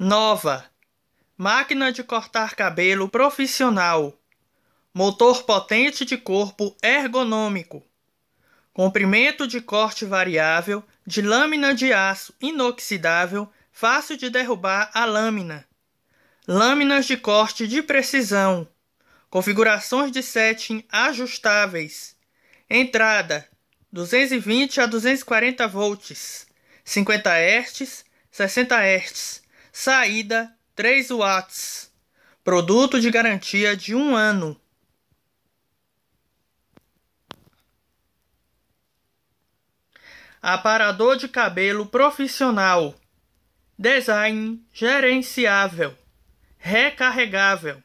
Nova. Máquina de cortar cabelo profissional. Motor potente de corpo ergonômico. Comprimento de corte variável de lâmina de aço inoxidável, fácil de derrubar a lâmina. Lâminas de corte de precisão. Configurações de setting ajustáveis. Entrada 220 a 240 volts, 50 Hz, 60 Hz. Saída 3 watts. Produto de garantia de um ano. Aparador de cabelo profissional. Design gerenciável. Recarregável.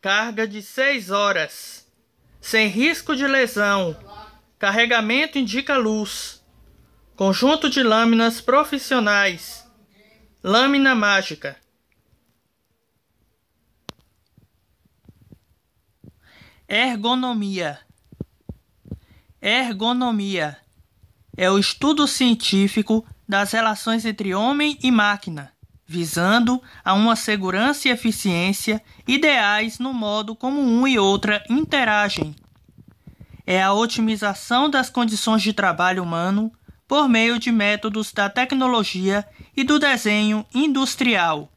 Carga de 6 horas. Sem risco de lesão. Carregamento indica luz. Conjunto de lâminas profissionais Lâmina mágica. Ergonomia. Ergonomia é o estudo científico das relações entre homem e máquina, visando a uma segurança e eficiência ideais no modo como um e outra interagem. É a otimização das condições de trabalho humano por meio de métodos da tecnologia e do desenho industrial.